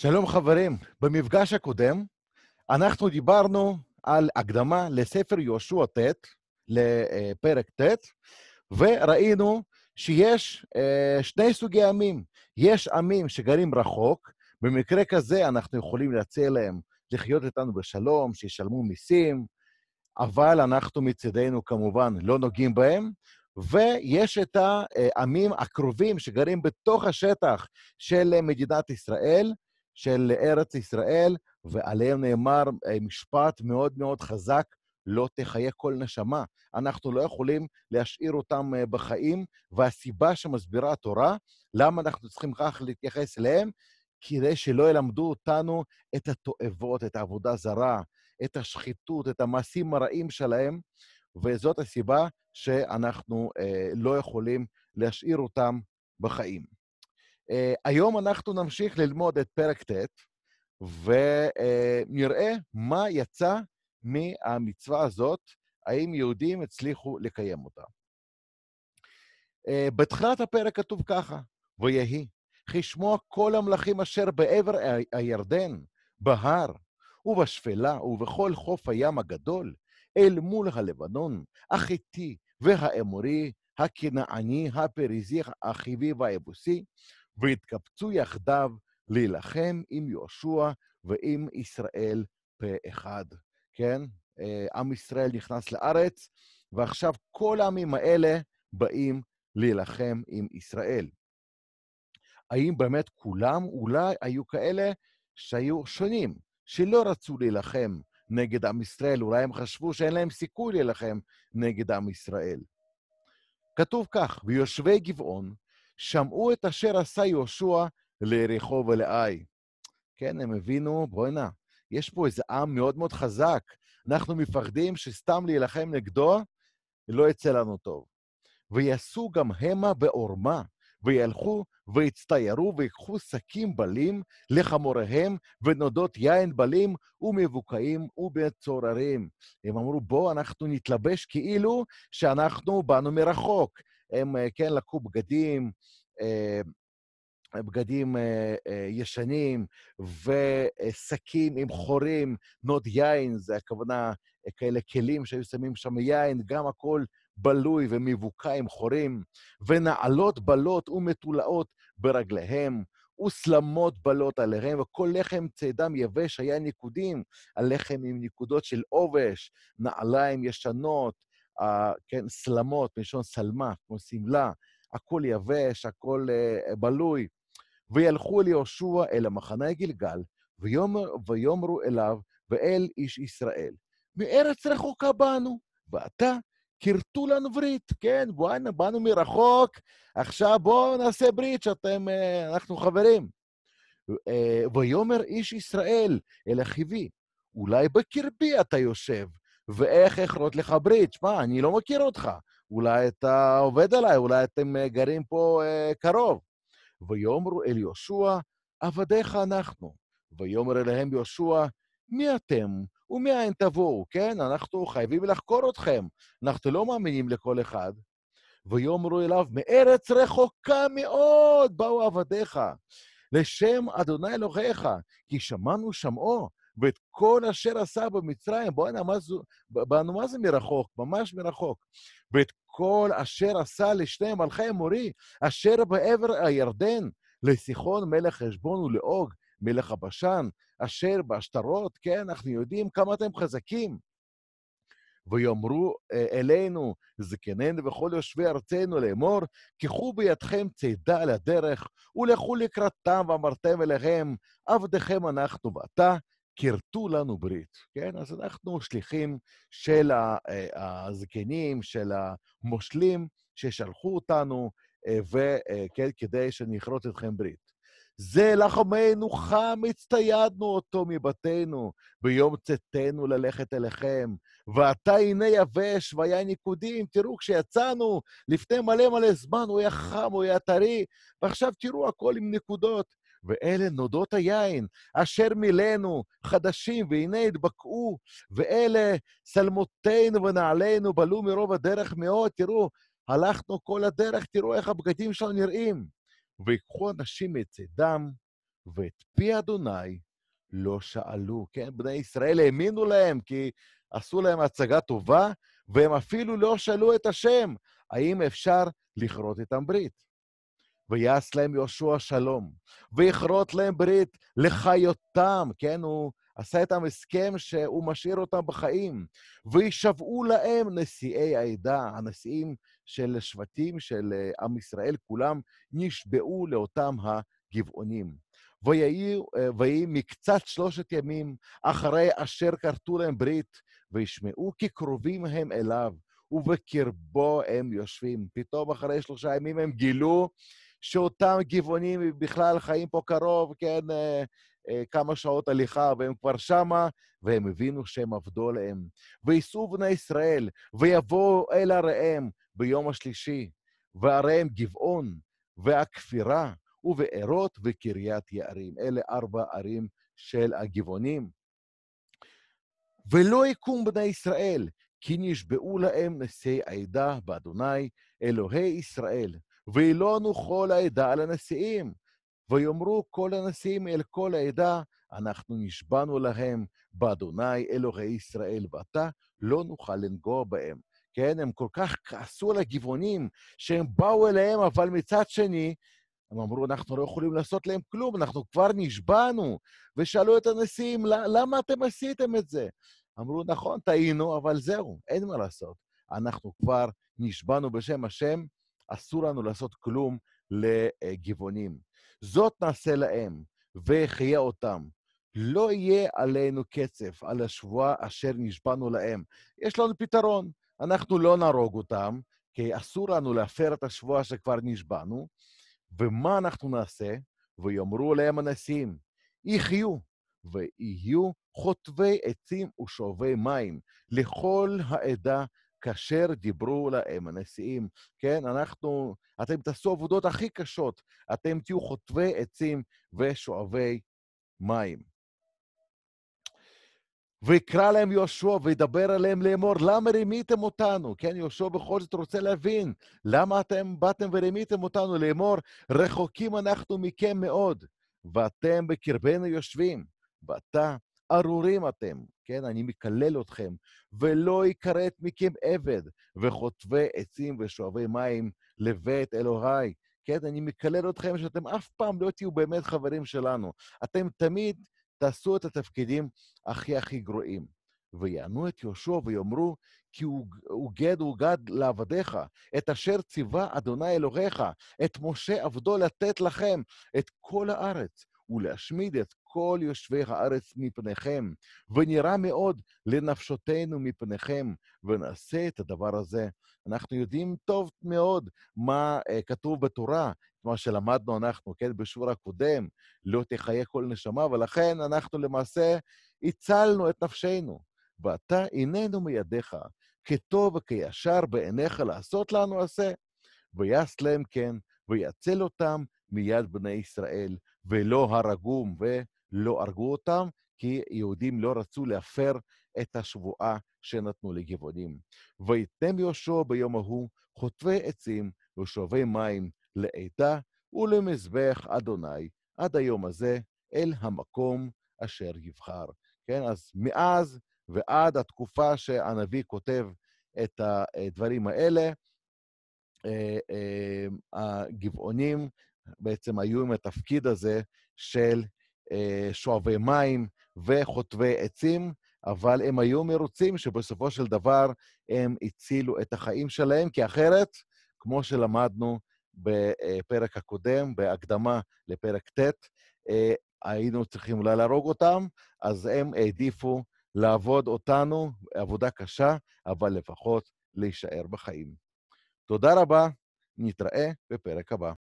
שלום חברים, במפגש הקודם אנחנו דיברנו על הקדמה לספר יהושע ט', לפרק אה, ט', וראינו שיש אה, שני סוגי עמים. יש עמים שגרים רחוק, במקרה כזה אנחנו יכולים להציע להם לחיות איתנו בשלום, שישלמו מיסים, אבל אנחנו מצדנו כמובן לא נוגעים בהם, ויש את העמים אה, הקרובים שגרים בתוך השטח של אה, מדינת ישראל, של ארץ ישראל, ועליהם נאמר אה, משפט מאוד מאוד חזק, לא תחיה כל נשמה. אנחנו לא יכולים להשאיר אותם אה, בחיים, והסיבה שמסבירה התורה, למה אנחנו צריכים כך להתייחס אליהם, כדי שלא ילמדו אותנו את התועבות, את העבודה זרה, את השחיתות, את המעשים הרעים שלהם, וזאת הסיבה שאנחנו אה, לא יכולים להשאיר אותם בחיים. אה, היום אנחנו נמשיך ללמוד את פרק ט', ונראה מה יצא מהמצווה הזאת, האם יהודים הצליחו לקיים אותה. אה, בתחילת הפרק כתוב ככה, ויהי, כשמוע כל המלכים אשר בעבר הירדן, בהר, ובשפלה, ובכל חוף הים הגדול, אל מול הלבנון, החיתי והאמורי, הכנעני, הפריזי, החיבי והיבוסי, והתקבצו יחדיו להילחם עם יהושע ועם ישראל פה אחד, כן? אה, עם ישראל נכנס לארץ, ועכשיו כל העמים האלה באים להילחם עם ישראל. האם באמת כולם אולי היו כאלה שהיו שונים, שלא רצו להילחם נגד עם ישראל, אולי הם חשבו שאין להם סיכוי להילחם נגד עם ישראל. כתוב כך, ויושבי גבעון שמעו את אשר עשה יהושע ליריחו ולאי. כן, הם הבינו, בוא'נה, יש פה איזה עם מאוד מאוד חזק. אנחנו מפחדים שסתם להילחם נגדו, לא יצא לנו טוב. ויעשו גם המה בעורמה, וילכו ויצטיירו ויקחו שקים בלים לחמוריהם, ונודות יין בלים ומבוקעים ובצוררים. הם אמרו, בואו אנחנו נתלבש כאילו שאנחנו באנו מרחוק, הם אה, כן לקחו בגדים, אה, בגדים אה, ישנים ושקים עם חורים, נות יין, זה הכוונה, כאלה כלים שהיו שמים שם יין, גם הכל בלוי ומבוקע עם חורים, ונעלות בלות ומתולאות ברגליהם, וסלמות בלות עליהם, וכל לחם צידם יבש היה ניקודים, הלחם עם ניקודות של עובש, נעליים ישנות, כן, סלמות, מלשון סלמה, כמו שמלה, הכל יבש, הכל אה, בלוי. וילכו אל יהושע אל המחנה גלגל, ויאמר, ויאמרו אליו ואל איש ישראל, מארץ רחוקה באנו, ואתה כרתו לנו ברית, כן, וואנה, באנו מרחוק, עכשיו בואו נעשה ברית שאתם, אה, אנחנו חברים. אה, ויאמר איש ישראל אל אחיווי, אולי בקרבי אתה יושב, ואיך אכרות לך ברית? שמע, אני לא מכיר אותך. אולי אתה עובד עליי, אולי אתם אה, גרים פה אה, קרוב. ויאמרו אל יהושע, עבדיך אנחנו. ויאמר אליהם יהושע, מי אתם ומאין תבואו? כן, אנחנו חייבים לחקור אתכם, אנחנו לא מאמינים לכל אחד. ויאמרו אליו, מארץ רחוקה מאוד באו עבדיך, לשם אדוני אלוהיך, כי שמענו שמעו, ואת כל אשר עשה במצרים, בואנה, מה באנו מה זה מרחוק, ממש מרחוק. ואת כל אשר עשה לשני מלכי אמורי, אשר בעבר הירדן, לסיחון מלך חשבון ולאוג, מלך הבשן, אשר בשטרות, כן, אנחנו יודעים כמה אתם חזקים. ויאמרו אה, אלינו, זקנינו וכל יושבי ארצנו לאמור, קחו בידכם צידה לדרך, הדרך, ולכו לקראתם ואמרתם אליהם, עבדכם אנחנו ואתה, כרתו לנו ברית, כן? אז אנחנו שליחים של אה, הזקנים, של המושלים, ששלחו אותנו, אה, וכן, אה, כדי שנכרות אתכם ברית. זה לחמנו חם, הצטיידנו אותו מבתינו, ביום צאתנו ללכת אליכם. ועתה הנה יבש והיה ניקודים. תראו, כשיצאנו לפני מלא מלא זמן, הוא היה חם, הוא היה טרי, ועכשיו תראו, הכל עם נקודות. ואלה נודות היין, אשר מילאנו חדשים, והנה התבקעו, ואלה שלמותינו ונעלינו בלו מרוב הדרך מאוד. תראו, הלכנו כל הדרך, תראו איך הבגדים שלנו נראים. ויקחו אנשים מצידם, ואת פי אדוני לא שאלו. כן, בני ישראל האמינו להם, כי עשו להם הצגה טובה, והם אפילו לא שאלו את השם, האם אפשר לכרות איתם ברית. ויעש להם יהושע שלום, ויכרות להם ברית לחיותם, כן, הוא עשה איתם הסכם שהוא משאיר אותם בחיים. וישבעו להם נשיאי העדה, הנשיאים של שבטים, של אה, עם ישראל כולם, נשבעו לאותם הגבעונים. ויהי, אה, ויהי מקצת שלושת ימים אחרי אשר כרתו להם ברית, וישמעו כי קרובים הם אליו, ובקרבו הם יושבים. פתאום אחרי שלושה ימים הם גילו שאותם גבעונים בכלל חיים פה קרוב, כן, אה, אה, כמה שעות הליכה, והם כבר שמה, והם הבינו שהם עבדו עליהם. וייסעו בני ישראל, ויבואו אל עריהם ביום השלישי, ועריהם גבעון, והכפירה, ובארות וקריית יערים. אלה ארבע ערים של הגבעונים. ולא יקום בני ישראל, כי נשבעו להם נשיאי עדה באדוני, אלוהי ישראל, וילונו כל העדה על הנשיאים, ויאמרו כל הנשיאים אל כל העדה, אנחנו נשבענו להם באדוני אלוהי ישראל, ועתה לא נוכל לנגוע בהם. כן, הם כל כך כעסו על הגבעונים שהם באו אליהם, אבל מצד שני, הם אמרו, אנחנו לא יכולים לעשות להם כלום, אנחנו כבר נשבענו. ושאלו את הנשיאים, למה אתם עשיתם את זה? אמרו, נכון, טעינו, אבל זהו, אין מה לעשות. אנחנו כבר נשבענו בשם השם, אסור לנו לעשות כלום לגבעונים. זאת נעשה להם, ויחיה אותם. לא יהיה עלינו קצף על השבועה אשר נשבענו להם. יש לנו פתרון, אנחנו לא נהרוג אותם, כי אסור לנו להפר את השבועה שכבר נשבענו. ומה אנחנו נעשה? ויאמרו להם הנשיאים, יחיו, ויהיו חוטבי עצים ושואבי מים לכל העדה כאשר דיברו להם הנשיאים. כן, אנחנו, אתם תעשו עבודות הכי קשות, אתם תהיו חוטבי עצים ושואבי מים. ויקרא להם יהושע וידבר עליהם לאמור, למה רימיתם אותנו? כן, יהושע בכל זאת רוצה להבין, למה אתם באתם ורימיתם אותנו? לאמור, רחוקים אנחנו מכם מאוד, ואתם בקרבנו יושבים, ועתה ארורים אתם, כן? אני מקלל אתכם, ולא יכרת מכם עבד, וחוטבי עצים ושואבי מים לבית אלוהי. כן? אני מקלל אתכם שאתם אף פעם לא תהיו באמת חברים שלנו. אתם תמיד תעשו את התפקידים הכי הכי גרועים. ויענו את יהושע ויאמרו, כי הוא גד הוא גד לעבדיך, את אשר ציווה אדוני אלוהיך, את משה עבדו לתת לכם, את כל הארץ. ולהשמיד את כל יושבי הארץ מפניכם, ונראה מאוד לנפשותנו מפניכם, ונעשה את הדבר הזה. אנחנו יודעים טוב מאוד מה uh, כתוב בתורה, מה שלמדנו אנחנו, כן, בשיעור הקודם, לא תחיה כל נשמה, ולכן אנחנו למעשה הצלנו את נפשנו. ואתה איננו מידיך, כטוב וכישר בעיניך לעשות לנו עשה. ויעש להם כן, ויצל אותם מיד בני ישראל, ולא הרגום ולא הרגו אותם, כי יהודים לא רצו להפר את השבועה שנתנו לגבעונים. ויתם יהושע ביום ההוא חוטבי עצים ושואבי מים לעדה ולמזבח אדוני עד היום הזה אל המקום אשר יבחר. כן, אז מאז ועד התקופה שהנביא כותב את הדברים אה, האלה, אה, אה, הגבעונים בעצם היו עם התפקיד הזה של אה, שואבי מים וחוטבי עצים, אבל הם היו מרוצים שבסופו של דבר הם הצילו את החיים שלהם, כי אחרת, כמו שלמדנו בפרק הקודם, בהקדמה לפרק ט', אה, היינו צריכים אולי להרוג אותם, אז הם העדיפו לעבוד אותנו, עבודה קשה, אבל לפחות להישאר בחיים. תודה רבה, נתראה בפרק הבא.